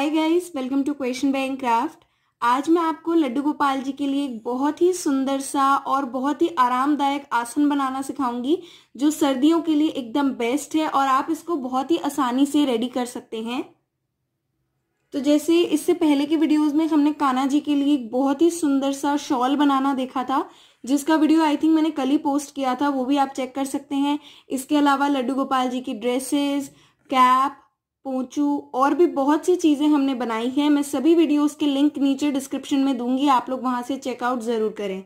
hi guys welcome to question bank craft आज मैं आपको लड्डू गोपाल जी के लिए एक बहुत ही सुंदर सा और बहुत ही आरामदायक आसन बनाना सिखाऊंगी जो सर्दियों के लिए एकदम बेस्ट है और आप इसको बहुत ही आसानी से रेडी कर सकते हैं तो जैसे इससे पहले के वीडियोस में हमने काना जी के लिए एक बहुत ही सुंदर सा शॉल बनाना देखा था जिसका वीडियो आई थिंक मैंने कल ही पोस्ट किया था वो भी आप चेक कर सकते हैं इसके अलावा लड्डू गोपाल जी की ड्रेसेस कैप पोचू और भी बहुत सी चीज़ें हमने बनाई हैं मैं सभी वीडियोस के लिंक नीचे डिस्क्रिप्शन में दूंगी आप लोग वहां से चेकआउट ज़रूर करें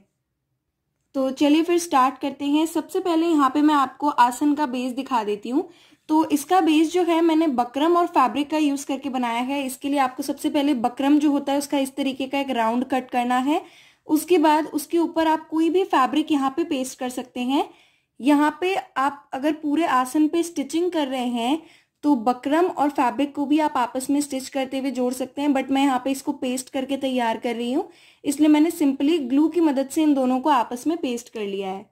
तो चलिए फिर स्टार्ट करते हैं सबसे पहले यहाँ पे मैं आपको आसन का बेस दिखा देती हूँ तो इसका बेस जो है मैंने बकरम और फैब्रिक का यूज़ करके बनाया है इसके लिए आपको सबसे पहले बकरम जो होता है उसका इस तरीके का एक राउंड कट करना है उसके बाद उसके ऊपर आप कोई भी फैब्रिक यहाँ पे पेस्ट कर सकते हैं यहाँ पे आप अगर पूरे आसन पे स्टिचिंग कर रहे हैं तो बकरम और फैब्रिक को भी आप आपस में स्टिच करते हुए जोड़ सकते हैं बट मैं यहाँ पे इसको पेस्ट करके तैयार कर रही हूँ इसलिए मैंने सिंपली ग्लू की मदद से इन दोनों को आपस में पेस्ट कर लिया है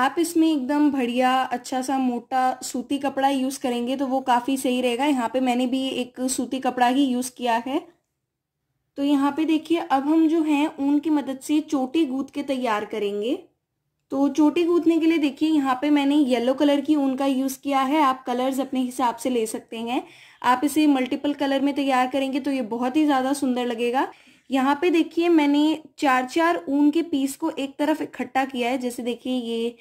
आप इसमें एकदम बढ़िया अच्छा सा मोटा सूती कपड़ा यूज़ करेंगे तो वो काफ़ी सही रहेगा यहाँ पे मैंने भी एक सूती कपड़ा ही यूज़ किया है तो यहाँ पे देखिए अब हम जो हैं ऊन की मदद से चोटी गूद के तैयार करेंगे तो चोटी कूदने के लिए देखिए यहाँ पे मैंने येलो कलर की ऊन का यूज़ किया है आप कलर्स अपने हिसाब से ले सकते हैं आप इसे मल्टीपल कलर में तैयार करेंगे तो ये बहुत ही ज़्यादा सुंदर लगेगा यहाँ पे देखिए मैंने चार चार ऊन के पीस को एक तरफ इकट्ठा किया है जैसे देखिए ये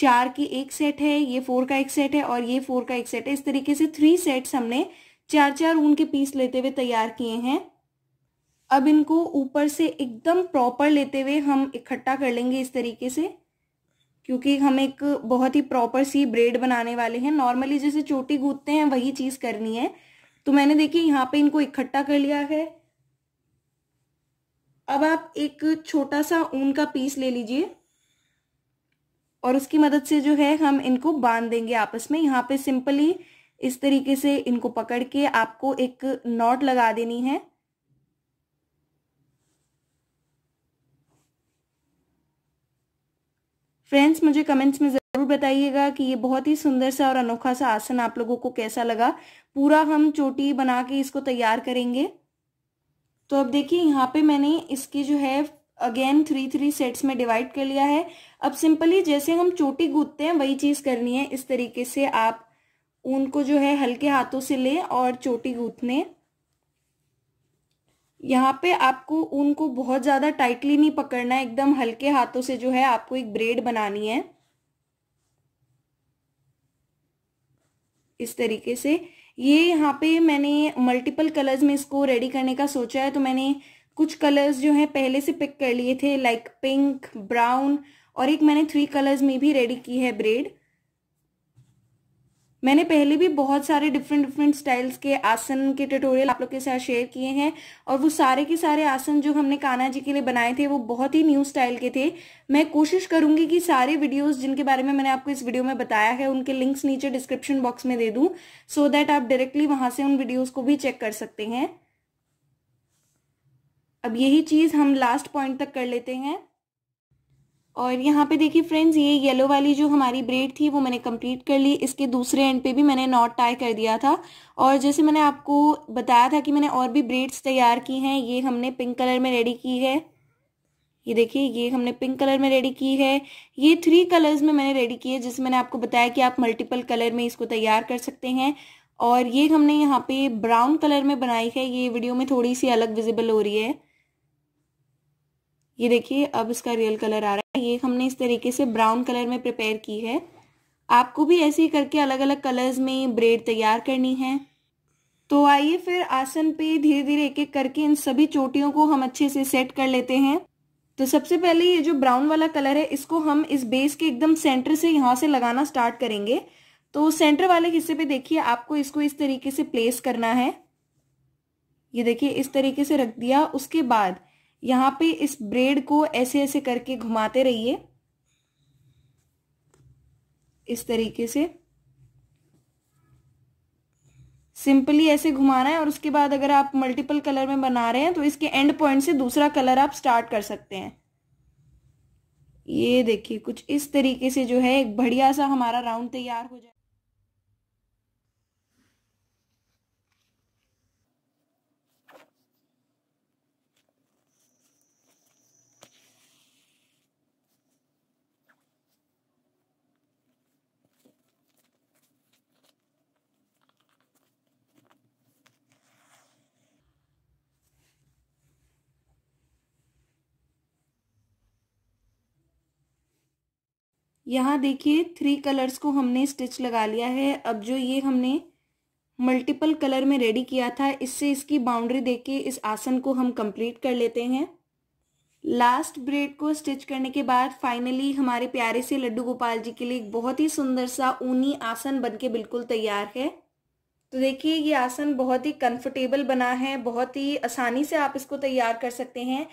चार की एक सेट है ये फोर का एक सेट है और ये फोर का एक सेट है इस तरीके से थ्री सेट्स हमने चार चार ऊन के पीस लेते हुए तैयार किए हैं अब इनको ऊपर से एकदम प्रॉपर लेते हुए हम इकट्ठा कर लेंगे इस तरीके से क्योंकि हम एक बहुत ही प्रॉपर सी ब्रेड बनाने वाले हैं नॉर्मली जैसे चोटी गूंथते हैं वही चीज़ करनी है तो मैंने देखिए यहाँ पे इनको इकट्ठा कर लिया है अब आप एक छोटा सा ऊन का पीस ले लीजिए और उसकी मदद से जो है हम इनको बांध देंगे आपस में यहाँ पे सिंपली इस तरीके से इनको पकड़ के आपको एक नॉट लगा देनी है फ्रेंड्स मुझे कमेंट्स में ज़रूर बताइएगा कि ये बहुत ही सुंदर सा और अनोखा सा आसन आप लोगों को कैसा लगा पूरा हम चोटी बना के इसको तैयार करेंगे तो अब देखिए यहाँ पे मैंने इसकी जो है अगेन थ्री थ्री सेट्स में डिवाइड कर लिया है अब सिंपली जैसे हम चोटी गूंदते हैं वही चीज़ करनी है इस तरीके से आप ऊन को जो है हल्के हाथों से लें और चोटी गूंथने यहाँ पे आपको ऊन को बहुत ज़्यादा टाइटली नहीं पकड़ना है एकदम हल्के हाथों से जो है आपको एक ब्रेड बनानी है इस तरीके से ये यहाँ पे मैंने मल्टीपल कलर्स में इसको रेडी करने का सोचा है तो मैंने कुछ कलर्स जो है पहले से पिक कर लिए थे लाइक पिंक ब्राउन और एक मैंने थ्री कलर्स में भी रेडी की है ब्रेड मैंने पहले भी बहुत सारे डिफरेंट डिफरेंट स्टाइल्स के आसन के ट्यूटोरियल आप लोग के साथ शेयर किए हैं और वो सारे के सारे आसन जो हमने कान्हा जी के लिए बनाए थे वो बहुत ही न्यू स्टाइल के थे मैं कोशिश करूंगी कि सारे वीडियोस जिनके बारे में मैंने आपको इस वीडियो में बताया है उनके लिंक्स नीचे डिस्क्रिप्शन बॉक्स में दे दूँ सो so दैट आप डायरेक्टली वहां से उन वीडियोज को भी चेक कर सकते हैं अब यही चीज हम लास्ट पॉइंट तक कर लेते हैं और यहाँ पे देखिए फ्रेंड्स ये येलो वाली जो हमारी ब्रेड थी वो मैंने कंप्लीट कर ली इसके दूसरे एंड पे भी मैंने नॉट टाई कर दिया था और जैसे मैंने आपको बताया था कि मैंने और भी ब्रेड्स तैयार की हैं ये हमने पिंक कलर में रेडी की है ये देखिए ये हमने पिंक कलर में रेडी की है ये थ्री कलर्स में मैंने रेडी की है जिसे मैंने आपको बताया कि आप मल्टीपल कलर में इसको तैयार कर सकते हैं और ये हमने यहाँ पे ब्राउन कलर में बनाई है ये वीडियो में थोड़ी सी अलग विजिबल हो रही है ये देखिए अब इसका रियल कलर आ रहा है ये हमने इस तरीके से ब्राउन कलर में प्रिपेयर की है आपको भी ऐसे ही करके अलग अलग कलर्स में ब्रेड तैयार करनी है तो आइए फिर आसन पे धीरे धीरे एक एक करके इन सभी चोटियों को हम अच्छे से सेट कर लेते हैं तो सबसे पहले ये जो ब्राउन वाला कलर है इसको हम इस बेस के एकदम सेंटर से यहाँ से लगाना स्टार्ट करेंगे तो सेंटर वाले हिस्से पे देखिए आपको इसको इस तरीके से प्लेस करना है ये देखिए इस तरीके से रख दिया उसके बाद यहाँ पे इस ब्रेड को ऐसे ऐसे करके घुमाते रहिए इस तरीके से सिंपली ऐसे घुमाना है और उसके बाद अगर आप मल्टीपल कलर में बना रहे हैं तो इसके एंड पॉइंट से दूसरा कलर आप स्टार्ट कर सकते हैं ये देखिए कुछ इस तरीके से जो है एक बढ़िया सा हमारा राउंड तैयार हो जाए यहाँ देखिए थ्री कलर्स को हमने स्टिच लगा लिया है अब जो ये हमने मल्टीपल कलर में रेडी किया था इससे इसकी बाउंड्री के इस आसन को हम कंप्लीट कर लेते हैं लास्ट ब्रेड को स्टिच करने के बाद फाइनली हमारे प्यारे से लड्डू गोपाल जी के लिए एक बहुत ही सुंदर सा ऊनी आसन बनके बिल्कुल तैयार है तो देखिए ये आसन बहुत ही कंफर्टेबल बना है बहुत ही आसानी से आप इसको तैयार कर सकते हैं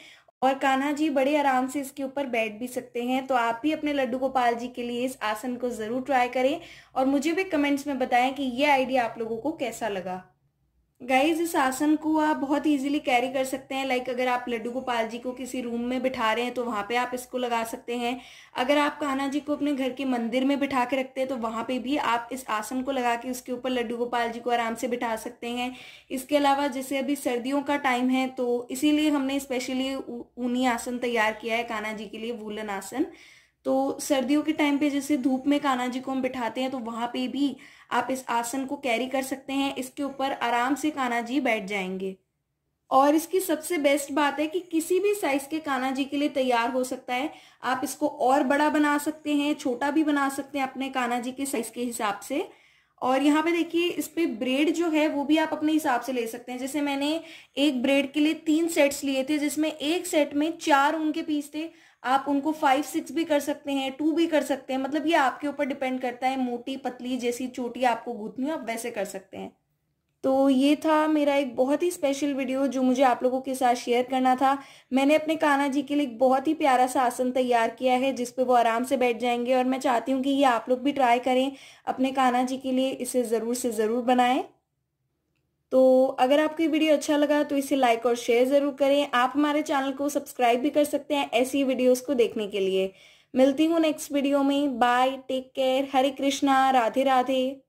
और कान्हा जी बड़े आराम से इसके ऊपर बैठ भी सकते हैं तो आप भी अपने लड्डू गोपाल जी के लिए इस आसन को ज़रूर ट्राई करें और मुझे भी कमेंट्स में बताएं कि ये आइडिया आप लोगों को कैसा लगा गाइज इस आसन को आप बहुत इजीली कैरी कर सकते हैं लाइक अगर आप लड्डू गोपाल जी को किसी रूम में बिठा रहे हैं तो वहाँ पे आप इसको लगा सकते हैं अगर आप कान्हा जी को अपने घर के मंदिर में बिठा के रखते हैं तो वहाँ पे भी आप इस आसन को लगा के उसके ऊपर लड्डू गोपाल जी को आराम से बिठा सकते हैं इसके अलावा जैसे अभी सर्दियों का टाइम है तो इसीलिए हमने स्पेशली ऊनी आसन तैयार किया है कान्हा जी के लिए वूलन आसन तो सर्दियों के टाइम पे जैसे धूप में कान्हा जी को हम बिठाते हैं तो वहां पे भी आप इस आसन को कैरी कर सकते हैं इसके ऊपर आराम से कान्हा जी बैठ जाएंगे और इसकी सबसे बेस्ट बात है कि किसी भी साइज के कान्हा जी के लिए तैयार हो सकता है आप इसको और बड़ा बना सकते हैं छोटा भी बना सकते हैं अपने कान्हा जी के साइज के हिसाब से और यहाँ पे देखिए इस पे ब्रेड जो है वो भी आप अपने हिसाब से ले सकते हैं जैसे मैंने एक ब्रेड के लिए तीन सेट्स लिए थे जिसमें एक सेट में चार ऊन के पीस थे आप उनको फाइव सिक्स भी कर सकते हैं टू भी कर सकते हैं मतलब ये आपके ऊपर डिपेंड करता है मोटी पतली जैसी चोटी आपको गूंथनी हो आप वैसे कर सकते हैं तो ये था मेरा एक बहुत ही स्पेशल वीडियो जो मुझे आप लोगों के साथ शेयर करना था मैंने अपने कान्हा जी के लिए एक बहुत ही प्यारा सा आसन तैयार किया है जिस पे वो आराम से बैठ जाएंगे और मैं चाहती हूँ कि ये आप लोग भी ट्राई करें अपने कान्हा जी के लिए इसे ज़रूर से ज़रूर बनाएं तो अगर आपको ये वीडियो अच्छा लगा तो इसे लाइक और शेयर ज़रूर करें आप हमारे चैनल को सब्सक्राइब भी कर सकते हैं ऐसी वीडियोस को देखने के लिए मिलती हूँ नेक्स्ट वीडियो में bye take care Hare Krishna Radhe Radhe